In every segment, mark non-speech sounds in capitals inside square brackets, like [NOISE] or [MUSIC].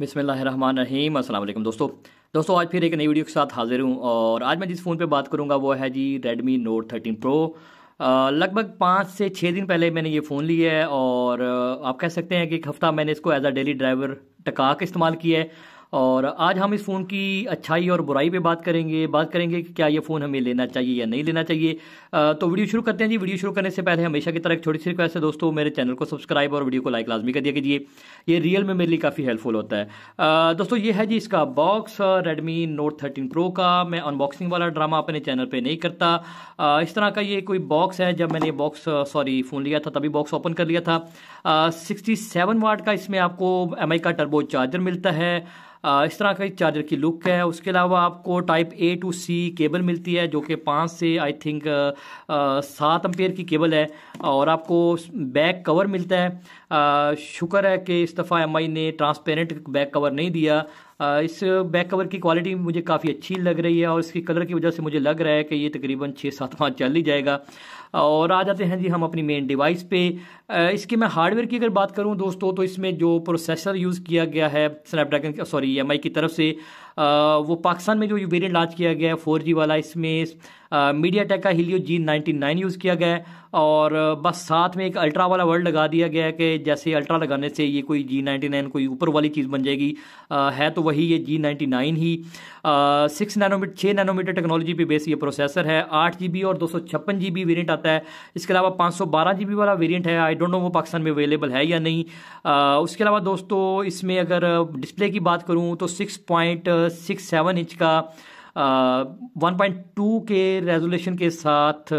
बिसमीम अल्लाम दोस्तों दोस्तों आज फिर एक नई वीडियो के साथ हाजिर हूँ और आज मैं जिस फ़ोन पे बात करूँगा वो है जी रेडमी नोट 13 प्रो लगभग पाँच से छः दिन पहले मैंने ये फ़ोन लिया है और आप कह सकते हैं कि एक हफ़्ता मैंने इसको एज अ डेली ड्राइवर टका के इस्तेमाल किया है और आज हम इस फ़ोन की अच्छाई और बुराई पे बात करेंगे बात करेंगे कि क्या ये फ़ोन हमें लेना चाहिए या नहीं लेना चाहिए तो वीडियो शुरू करते हैं जी वीडियो शुरू करने से पहले हमेशा की तरह एक छोटी सी रिक्वेस्ट है दोस्तों मेरे चैनल को सब्सक्राइब और वीडियो को लाइक लाजमी कर दिया कीजिए ये रियल में मेरे लिए काफ़ी हेल्पफुल होता है दोस्तों ये है जी इसका box Redmi Note thirteen Pro का मैं अनबॉक्सिंग वाला ड्रामा अपने चैनल पर नहीं करता इस तरह का ये कोई बॉक्स है जब मैंने बॉक्स सॉरी फ़ोन लिया था तभी बॉक्स ओपन कर लिया था सिक्सटी वाट का इसमें आपको एम का टर्बो चार्जर मिलता है इस तरह का चार्जर की लुक है उसके अलावा आपको type A to C cable मिलती है जो कि पाँच से आई थिंक सात अम्पेयर की केबल है और आपको बैक कवर मिलता है शुक्र है कि इस दफ़ा एम ने ट्रांसपेरेंट बैक कवर नहीं दिया इस बैक कवर की क्वालिटी मुझे काफ़ी अच्छी लग रही है और इसकी कलर की वजह से मुझे लग रहा है कि ये तकरीबन छः सात माह चल ही जाएगा और आ जाते हैं जी हम अपनी मेन डिवाइस पे इसके मैं हार्डवेयर की अगर बात करूं दोस्तों तो इसमें जो प्रोसेसर यूज़ किया गया है स्नैपड्रैगन सॉरी एम की तरफ से वो पाकिस्तान में जो वेरिएंट लॉन्च किया गया है फोर वाला इसमें मीडिया टेक का Helio G ninety nine use किया गया है और बस साथ में एक अल्ट्रा वाला वर्ड लगा दिया गया है कि जैसे अल्ट्रा लगाने से ये कोई जी नाइन्टी नाइन कोई ऊपर वाली चीज़ बन जाएगी आ, है तो वही ये जी नाइन्टी नाइन ही सिक्स नैनोमीटर छः नैनोमीटर टेक्नोलॉजी पे बेस ये प्रोसेसर है आठ जी बी और दो सौ छप्पन जी बी आता है इसके अलावा पाँच सौ बारह जी बी वाला वेरियंट है आई डोंट नो वो पाकिस्तान में अवेलेबल है या नहीं आ, उसके अलावा दोस्तों इसमें अगर डिस्प्ले की बात करूँ तो six point six seven inch का one point two K resolution के साथ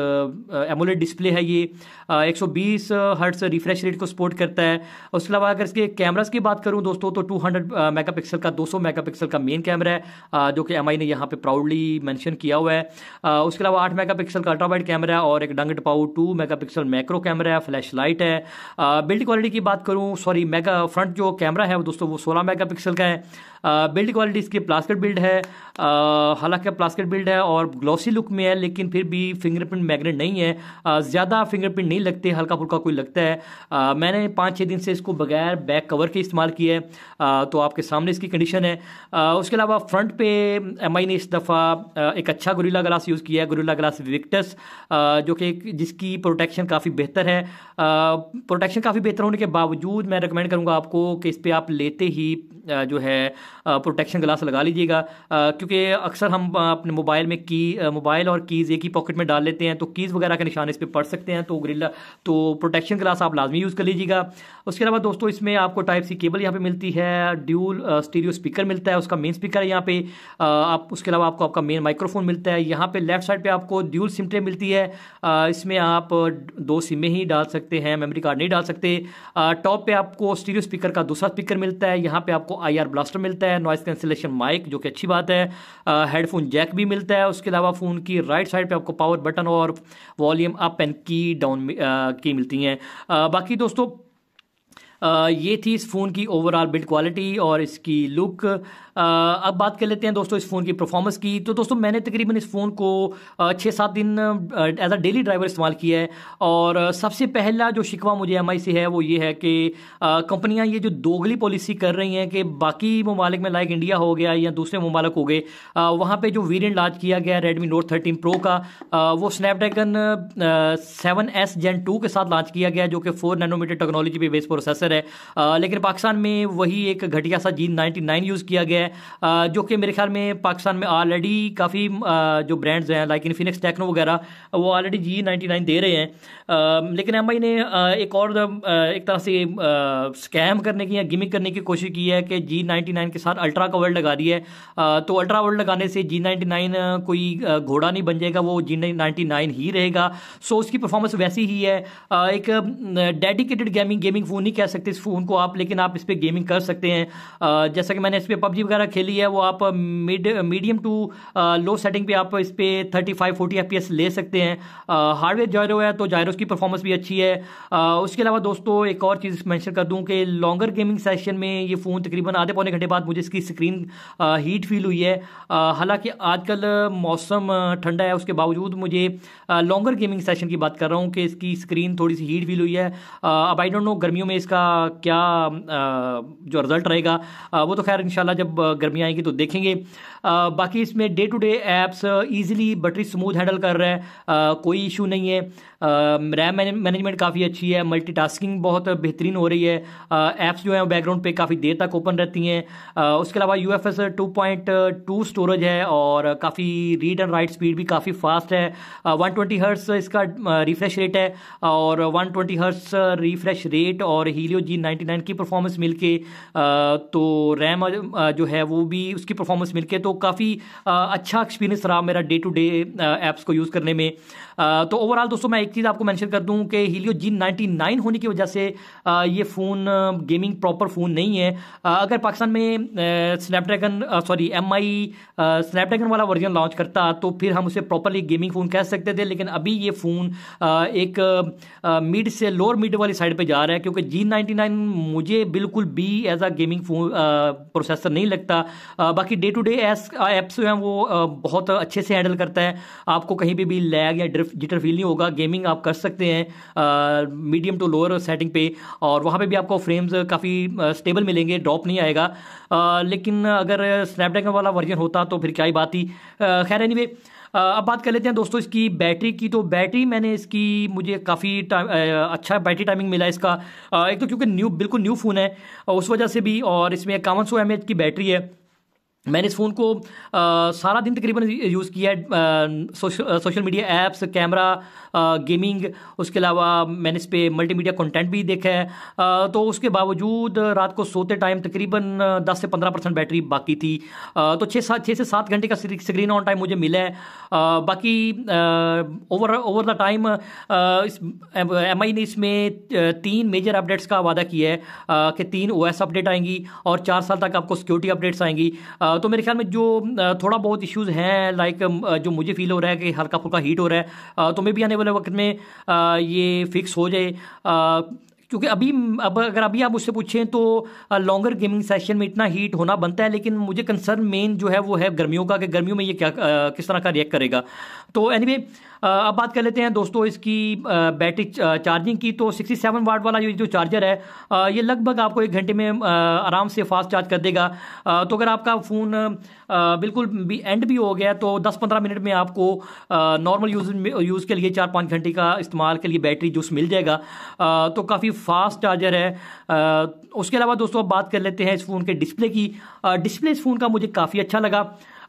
एमोलेड डिस्प्ले है ये एक सौ बीस हर्ट्स रिफ्रेश रेट को सपोर्ट करता है उसके अलावा अगर इसके कैमराज की बात करूँ दोस्तों तो टू हंड्रेड मेगा पिक्सल का दो सौ मेगा पिक्सल का मेन कैमरा है जो कि एम आई ने यहाँ पे प्राउडली मैंशन किया हुआ है उसके अलावा आठ मेगा पिक्सल का अल्ट्रावाइड कैमरा है और एक डंग टपाऊ two mega pixel macro camera है फ्लैश लाइट है बिल्ड क्वालिटी की बात करूँ सॉरी मेगा फ्रंट जो कैमरा है दोस्तों वो सोलह मेगा पिक्सल का है बिल्ड क्वालिटी इसकी प्लास्टिक बिल्ड है हालांकि प्लास्टिक बिल्ड है और ग्लॉसी लुक में है लेकिन फिर भी फिंगरप्रिंट मैग्नेट नहीं है ज़्यादा फिंगरप्रिंट नहीं लगते हल्का फुल्का कोई लगता है आ, मैंने पाँच छः दिन से इसको बगैर बैक कवर के इस्तेमाल किया है आ, तो आपके सामने इसकी कंडीशन है आ, उसके अलावा फ्रंट पे एम ने इस दफ़ा एक अच्छा गुरीला ग्लास यूज़ किया है गुरीला ग्लास विक्टस जो कि जिसकी प्रोटेक्शन काफ़ी बेहतर है प्रोटेक्शन काफ़ी बेहतर होने के बावजूद मैं रिकमेंड करूँगा आपको कि इस पर आप लेते ही जो है प्रोटेक्शन ग्लास लगा लीजिएगा क्योंकि अक्सर हम अपने मोबाइल में की मोबाइल और कीज़ एक ही पॉकेट में डाल लेते हैं तो कीज़ वगैरह का निशान इस पर पड़ सकते हैं तो ग्रिल्ला तो प्रोटेक्शन ग्लास आप लाजमी यूज़ कर लीजिएगा उसके अलावा दोस्तों इसमें आपको टाइप सी केबल यहाँ पर मिलती है ड्यूल स्टीरियो स्पीकर मिलता है उसका मेन स्पीकर है यहाँ पर आप उसके अलावा आपको आपका मेन माइक्रोफोन मिलता है यहाँ पर लेफ्ट साइड पर आपको ड्यूल सिम मिलती है इसमें आप दो सिमें ही डाल सकते हैं मेमोरी कार्ड नहीं डाल सकते टॉप पे आपको स्टीरियो स्पीकर का दूसरा स्पीकर मिलता है यहाँ पे आपको आपको आई आर ब्लास्टर मिलता है नॉइस कैंसिलेशन माइक जो कि अच्छी बात है हेडफोन जैक भी मिलता है उसके अलावा फ़ोन की राइट साइड पे आपको पावर बटन और volume up and key down key मिलती हैं बाकी दोस्तों आ, ये थी इस फ़ोन की ओवरऑल बिल्ड क्वालिटी और इसकी लुक अब बात कर लेते हैं दोस्तों इस फ़ोन की परफॉर्मेंस की तो दोस्तों मैंने तकरीबन इस फ़ोन को छः सात दिन एज अ डेली ड्राइवर इस्तेमाल किया है और सबसे पहला जो शिकवा मुझे एम से है वो ये है कि कंपनियाँ ये जो दोगली पॉलिसी कर रही हैं कि बाकी ममालिक में लाइक इंडिया हो गया या दूसरे ममालक हो गए वहाँ पर जो वेरियंट लॉन्च किया गया रेडमी नोट थर्टीन प्रो का वो Snapdragon seven S Gen two के साथ लॉन्च किया गया जो कि फोर नैनोमीटर टेक्नोलॉजी पे बेस्ड प्रोसेसर है लेकिन पाकिस्तान में वही एक घटिया सा जी नाइन्टी नाइन यूज़ किया गया है जो कि मेरे ख्याल में पाकिस्तान में ऑलरेडी काफ़ी जो ब्रांड्स हैं लाइक इनफिनिक्स टेक्नो वगैरह वो ऑलरेडी जी नाइन्टी दे रहे हैं लेकिन एम ने एक और एक तरह से स्कैम करने की या गिमिक करने की कोशिश की है कि जी नाइन्टी नाइन के साथ अल्ट्रा का वर्ल्ड लगा दी है तो अल्ट्रा वर्ल्ड लगाने से जी नाइन्टी नाइन कोई घोड़ा नहीं बन जाएगा वो जी नाइन्टी नाइन ही रहेगा सो उसकी परफॉर्मेंस वैसी ही है एक डेडिकेटेड गेमिंग गेमिंग फ़ोन नहीं कह सकते इस फ़ोन को आप लेकिन आप इस पर गेमिंग कर सकते हैं जैसा कि मैंने इस पर पबजी वगैरह खेली है वो आप mid medium to low setting पे आप इस पर थर्टी फाइव फोर्टी एफ ले सकते हैं हार्डवेयर जायरो है तो जायरोस की परफॉर्मेंस भी अच्छी है आ, उसके अलावा दोस्तों एक और चीज़ मैंशन कर दूँ कि लॉन्गर गेमिंग सेशन में ये फ़ोन तकरीबन आधे पौने घंटे बाद मुझे इसकी स्क्रीन हीट फील हुई है हालांकि आजकल मौसम ठंडा है उसके बावजूद मुझे लॉन्गर गेमिंग सेशन की बात कर रहा हूँ कि इसकी स्क्रीन थोड़ी सी हीट फील हुई है अब आई डोंट नो गर्मियों में इसका क्या जो रिज़ल्ट रहेगा वो तो खैर इंशाल्लाह जब गर्मी आएगी तो देखेंगे बाकी इसमें day to day apps easily battery smooth handle कर रहा है कोई इशू नहीं है रैम मैनेजमेंट काफ़ी अच्छी है मल्टीटास्किंग बहुत बेहतरीन हो रही है ऐप्स जो हैं बैकग्राउंड पे काफ़ी देर तक ओपन रहती हैं उसके अलावा U F S two point two storage है और काफ़ी रीड एंड राइट स्पीड भी काफ़ी फास्ट है वन ट्वेंटी इसका रिफ्रेश रेट है और वन ट्वेंटी रिफ्रेश रेट और हीलियो जी नाइन्टी नाइन की परफॉर्मेंस मिल तो रैम जो है वो भी उसकी परफॉर्मेंस मिलके तो काफ़ी अच्छा एक्सपीरियंस रहा मेरा डे टू डे ऐप्स को यूज़ करने में आ, तो ओवरऑल दोस्तों मैं एक चीज़ आपको मैंशन कर दूँ कि हीलियो जी नाइन्टी होने की वजह से ये फ़ोन गेमिंग प्रॉपर फ़ोन नहीं है अगर पाकिस्तान में Snapdragon sorry M I Snapdragon वाला वर्जन लॉन्च करता तो फिर हम उसे प्रॉपरली गेमिंग फ़ोन कह सकते थे लेकिन अभी ये फ़ोन एक मिड से लोअर मिड वाली साइड पर जा रहा है क्योंकि जी नाइन्टी मुझे बिल्कुल भी as a gaming phone processor नहीं लगता सकता बाकी day to day S apps जो हैं वो बहुत अच्छे से हैंडल करता है आपको कहीं भी भी लैग या जिटर फील नहीं होगा गेमिंग आप कर सकते हैं मीडियम टू लोअर सेटिंग पे और वहाँ पे भी आपको फ्रेम्स काफ़ी स्टेबल मिलेंगे ड्रॉप नहीं आएगा आ, लेकिन अगर स्नैपड्रैगन वाला वर्जन होता तो फिर क्या ही बात थी खैर एनी anyway, अब बात कर लेते हैं दोस्तों इसकी बैटरी की तो बैटरी मैंने इसकी मुझे काफ़ी अच्छा बैटरी टाइमिंग मिला इसका एक तो क्योंकि न्यू बिल्कुल न्यू फ़ोन है उस वजह से भी और इसमें इक्यावन सौ की बैटरी है मैंने इस फ़ोन को आ, सारा दिन तकरीबन यूज़ किया है social media apps camera gaming उसके अलावा मैंने इस पर मल्टीमीडिया कंटेंट भी देखा है आ, तो उसके बावजूद रात को सोते टाइम तकरीबन 10 से 15 परसेंट बैटरी बाकी थी आ, तो छः सात छः से सात घंटे का स्क्रीन ऑन टाइम मुझे मिला है आ, बाकी ओवर ओवर द टाइम इस एम ने इसमें तीन मेजर अपडेट्स का वादा किया है कि तीन ओ अपडेट आएंगी और चार साल तक आपको सिक्योरिटी अपडेट्स आएंगी आ, तो मेरे ख्याल में जो थोड़ा बहुत इश्यूज़ हैं लाइक जो मुझे फील हो रहा है कि हल्का फुल्का हीट हो रहा है तो मे भी आने वाले वक्त में ये फिक्स हो जाए क्योंकि अभी अब अगर अभी आप मुझसे पूछें तो लॉन्गर गेमिंग सेशन में इतना हीट होना बनता है लेकिन मुझे कंसर्न मेन जो है वो है गर्मियों का कि गर्मियों में ये क्या किस तरह का रिएक्ट करेगा तो एनीवे anyway, अब बात कर लेते हैं दोस्तों इसकी बैटरी चार्जिंग की तो 67 वाट वाला जो चार्जर है ये लगभग आपको एक घंटे में आराम से फास्ट चार्ज कर देगा तो अगर आपका फ़ोन बिल्कुल भी एंड भी हो गया तो 10-15 मिनट में आपको नॉर्मल यूज यूज़ के लिए चार पाँच घंटे का इस्तेमाल के लिए बैटरी जूस मिल जाएगा तो काफ़ी फास्ट चार्जर है उसके अलावा दोस्तों अब बात कर लेते हैं इस फ़ोन के डिस्प्ले की डिस्प्ले इस फ़ोन का मुझे काफ़ी अच्छा लगा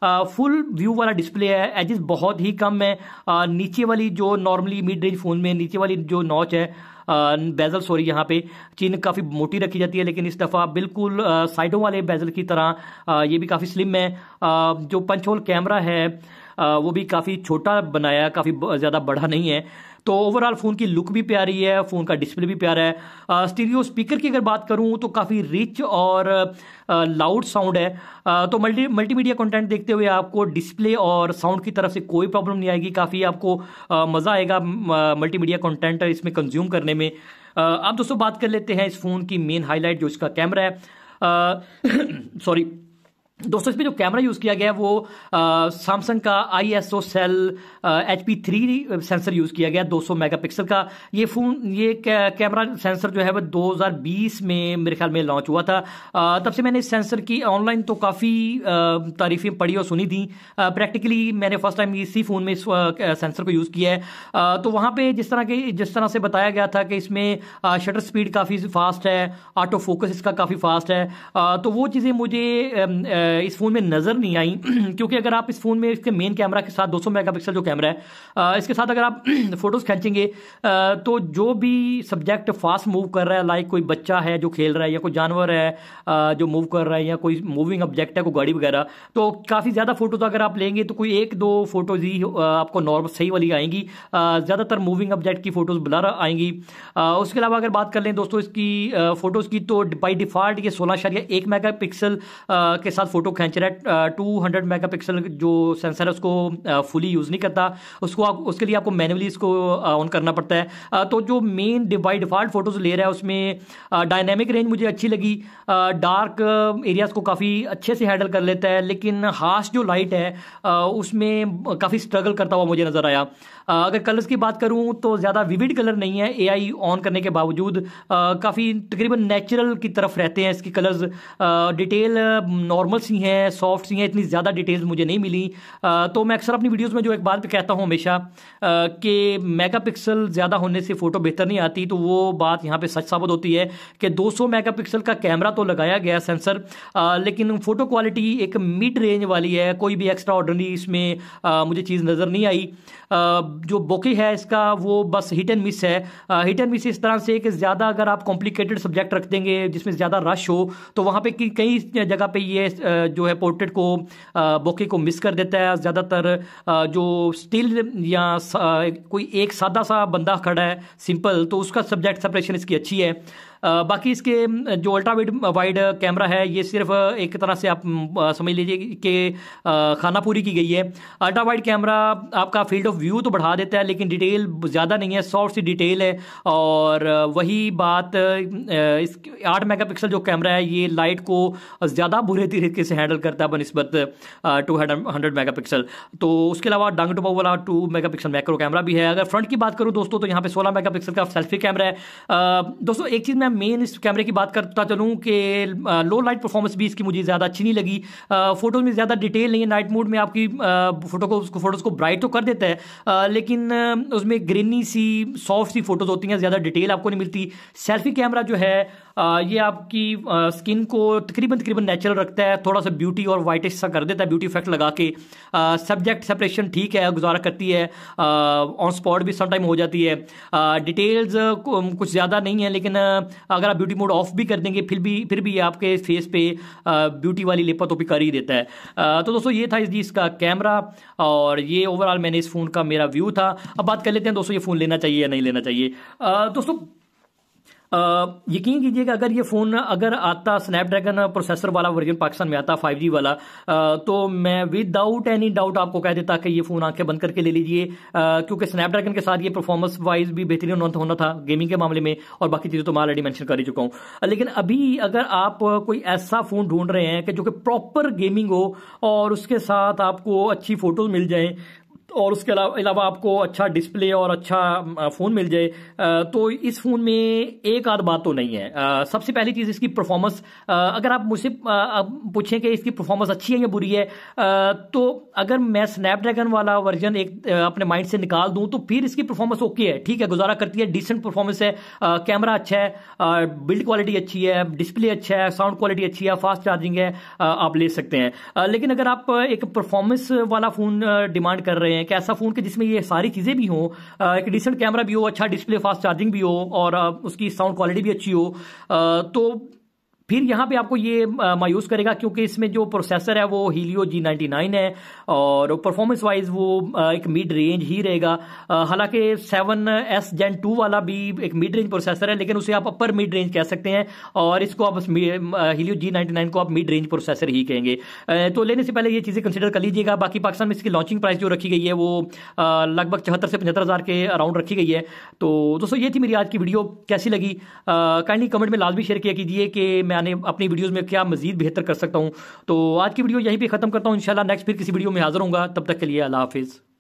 फुल व्यू वाला डिस्प्ले है एजिस बहुत ही कम है आ, नीचे वाली जो नॉर्मली मिड रेंज फ़ोन में नीचे वाली जो नॉच है बेजल सॉरी यहाँ पे चीन काफ़ी मोटी रखी जाती है लेकिन इस दफ़ा बिल्कुल साइडों वाले बेजल की तरह आ, ये भी काफ़ी स्लिम है आ, जो पंचोल कैमरा है वो भी काफ़ी छोटा बनाया काफ़ी ज़्यादा बड़ा नहीं है तो ओवरऑल फ़ोन की लुक भी प्यारी है फ़ोन का डिस्प्ले भी प्यारा है स्टीरियो स्पीकर की अगर बात करूँ तो काफ़ी रिच और लाउड साउंड है आ, तो मल्टी मल्टीमीडिया कंटेंट देखते हुए आपको डिस्प्ले और साउंड की तरफ से कोई प्रॉब्लम नहीं आएगी काफ़ी आपको मज़ा आएगा मल्टीमीडिया कंटेंट इसमें कंज्यूम करने में अब दोस्तों बात कर लेते हैं इस फ़ोन की मेन हाईलाइट जो इसका कैमरा है सॉरी [COUGHS] दोस्तों इसमें जो कैमरा यूज़ किया गया है वो सैमसंग का I S O cell H P three sensor use किया गया 200 मेगापिक्सल का ये फ़ोन ये कैमरा सेंसर जो है वह 2020 में मेरे ख्याल में लॉन्च हुआ था आ, तब से मैंने इस सेंसर की ऑनलाइन तो काफ़ी तारीफ़ें पढ़ी और सुनी थी प्रैक्टिकली मैंने फर्स्ट टाइम इसी फ़ोन में इस सेंसर को यूज़ किया है आ, तो वहाँ पर जिस तरह के जिस तरह से बताया गया था कि इसमें शटर स्पीड काफ़ी फास्ट है ऑटो फोकस इसका काफ़ी फास्ट है आ, तो वो चीज़ें मुझे इस फ़ोन में नज़र नहीं आई [CLEARS THROAT] क्योंकि अगर आप इस फ़ोन में इसके मेन कैमरा के साथ 200 मेगापिक्सल जो कैमरा है इसके साथ अगर आप फ़ोटोज़ [CLEARS THROAT] खींचेंगे तो जो भी सब्जेक्ट फास्ट मूव कर रहा है लाइक कोई बच्चा है जो खेल रहा है या कोई जानवर है जो मूव कर रहा है या कोई मूविंग ऑब्जेक्ट है कोई गाड़ी वगैरह तो काफ़ी ज़्यादा फ़ोटोज़ अगर आप लेंगे तो कोई एक दो फ़ोटोज़ ही आपको नॉर्मल सही वाली आएंगी ज़्यादातर मूविंग ऑब्जेक्ट की फ़ोटोज़ ब्लर आएंगी उसके अलावा अगर बात कर लें दोस्तों इसकी फ़ोटोज़ की तो बाई डिफ़ॉल्ट ये सोलह शरिया एक मेगा के साथ फ़ोटो खींच रहा है टू हंड्रेड मेगा पिक्सल जो सेंसर है उसको फुली यूज़ नहीं करता उसको आप उसके लिए आपको मैनुअली इसको ऑन करना पड़ता है तो जो मेन बाई डिफ़ॉल्ट फ़ोटोज़ ले रहा है उसमें डायनेमिक रेंज मुझे अच्छी लगी डार्क एरियाज़ को काफ़ी अच्छे से हैंडल कर लेता है लेकिन हाश जो लाइट है उसमें काफ़ी स्ट्रगल करता हुआ मुझे नज़र आया अगर कलर्स की बात करूँ तो ज़्यादा विविड कलर नहीं है ए ऑन करने के बावजूद काफ़ी तकरीबन नेचुरल की तरफ रहते हैं इसके कलर्स डिटेल नॉर्मल सी हैं सॉफ्ट सी हैं इतनी ज़्यादा डिटेल्स मुझे नहीं मिली आ, तो मैं अक्सर अपनी वीडियोस में जो एक बात पे कहता हूँ हमेशा कि मेगापिक्सल ज़्यादा होने से फ़ोटो बेहतर नहीं आती तो वो बात यहाँ पे सच साबित होती है कि 200 मेगापिक्सल का कैमरा तो लगाया गया सेंसर आ, लेकिन फ़ोटो क्वालिटी एक मिड रेंज वाली है कोई भी एक्स्ट्रा ऑर्डनरी इसमें आ, मुझे चीज़ नज़र नहीं आई जो बोकी है इसका वो बस हिट एंड मिस है हिट एंड मिस इस तरह से कि ज़्यादा अगर आप कॉम्प्लिकेटेड सब्जेक्ट रख देंगे जिसमें ज़्यादा रश हो तो वहाँ पर कई जगह पर ये जो है पोर्ट्रेट को बोके को मिस कर देता है ज़्यादातर जो स्टिल या कोई एक सादा सा बंदा खड़ा है सिंपल तो उसका सब्जेक्ट सेपरेशन इसकी अच्छी है बाकी इसके जो अल्ट्रा वाइड वाइड कैमरा है ये सिर्फ एक तरह से आप समझ लीजिए कि खाना पूरी की गई है अल्ट्रा वाइड कैमरा आपका फील्ड ऑफ व्यू तो बढ़ा देता है लेकिन डिटेल ज़्यादा नहीं है सॉफ्ट सी डिटेल है और वही बात इस आठ मेगा जो कैमरा है ये लाइट को ज़्यादा बुरे तरीके से हैंडल करता है बनस्बत टू हंड्रेड मेगा पिक्सल तो उसके अलावा डंग टू वाला two mega pixel macro camera भी है अगर फ्रंट की बात करूँ दोस्तों तो यहाँ पे सोलह मेगा पिक्सल का सेल्फी कैमरा है दोस्तों एक चीज़ मैं मेन इस कैमरे की बात करता चलूँ कि लो लाइट परफॉर्मेंस भी इसकी मुझे ज़्यादा अच्छी नहीं लगी फ़ोटोज़ में ज़्यादा डिटेल नहीं है नाइट मोड में आपकी फ़ोटो को उसको फ़ोटोज़ को ब्राइट तो कर देता है लेकिन उसमें ग्रीनी सी सॉफ्ट सी फ़ोटोज़ होती हैं ज़्यादा डिटेल आपको नहीं मिलती सेल्फी कैमरा जो है ये आपकी स्किन को तकरीबन तकरीबन नेचुरल रखता है थोड़ा सा ब्यूटी और वाइटिश सा कर देता है ब्यूटी इफेक्ट लगा के सब्जेक्ट सेपरेशन ठीक है गुजारा करती है ऑन स्पॉट भी समटाइम हो जाती है डिटेल्स कुछ ज़्यादा नहीं है लेकिन अगर आप ब्यूटी मोड ऑफ भी कर देंगे फिर भी फिर भी आपके फेस पे ब्यूटी वाली लिपा तो भी कर ही देता है तो दोस्तों ये था दी इसका कैमरा और ये ओवरऑल मैंने इस फ़ोन का मेरा व्यू था अब बात कर लेते हैं दोस्तों ये फ़ोन लेना चाहिए या नहीं लेना चाहिए दोस्तों यकीन कीजिएगा अगर ये फ़ोन अगर आता स्नैपड्रैगन प्रोसेसर वाला वर्जन पाकिस्तान में आता फाइव वाला तो मैं विदाउट एनी डाउट आपको कह देता कि ये फ़ोन आंखें बंद करके ले लीजिए क्योंकि स्नैपड्रैगन के साथ ये परफॉर्मेंस वाइज भी बेहतरीन होना था गेमिंग के मामले में और बाकी चीज़ें तो मैं ऑलरेडी मैंशन कर ही चुका हूँ लेकिन अभी अगर आप कोई ऐसा फ़ोन ढूंढ रहे हैं कि जो कि प्रॉपर गेमिंग हो और उसके साथ आपको अच्छी फ़ोटोज मिल जाए और उसके अलावा आपको अच्छा डिस्प्ले और अच्छा फ़ोन मिल जाए तो इस फ़ोन में एक आध बात तो नहीं है सबसे पहली चीज़ इसकी परफॉर्मेंस अगर आप मुझसे पूछें कि इसकी परफॉर्मेंस अच्छी है या बुरी है तो अगर मैं स्नैपड्रैगन वाला वर्जन एक अपने माइंड से निकाल दूँ तो फिर इसकी परफॉर्मेंस ओके है ठीक है गुजारा करती है डिसेंट परफॉर्मेंस है कैमरा अच्छा है बिल्ड क्वालिटी अच्छी है डिस्प्ले अच्छा है साउंड क्वालिटी अच्छी है फास्ट चार्जिंग है आप ले सकते हैं लेकिन अगर आप एक परफॉर्मेंस वाला फ़ोन डिमांड कर रहे हैं हैं कि ऐसा फ़ोन कि जिसमें ये सारी चीज़ें भी हो एक डिसेंट कैमरा भी हो अच्छा डिस्प्ले फास्ट चार्जिंग भी हो और उसकी साउंड क्वालिटी भी अच्छी हो तो फिर यहाँ पे आपको ये मायूस करेगा क्योंकि इसमें जो प्रोसेसर है वो हीलियो जी नाइन्टी नाइन है और परफॉर्मेंस वाइज वो एक मिड रेंज ही रहेगा हालांकि सेवन एस जेन टू वाला भी एक मिड रेंज प्रोसेसर है लेकिन उसे आप अपर मिड रेंज कह सकते हैं और इसको आप हीलियो जी नाइन्टी नाइन को आप मिड रेंज प्रोसेसर ही कहेंगे तो लेने से पहले ये चीज़ें कंसिडर कर लीजिएगा बाकी पाकिस्तान में इसकी लॉन्चिंग प्राइस जो रखी गई है वो लगभग चौहत्तर से पचहत्तर हज़ार के अराउंड रखी गई है तो दोस्तों ये थी मेरी आज की वीडियो कैसी लगी काइंडली कमेंट में लाजमी शेयर किया कीजिए कि मैं आने अपनी वीडियोज़ में क्या मजीद बेहतर कर सकता हूँ तो आज की वीडियो यहीं पर खत्म करता हूँ इंशाल्लाह नेक्स्ट फिर किसी वीडियो में हाजिर होगा तब तक के लिए अला हाफिज़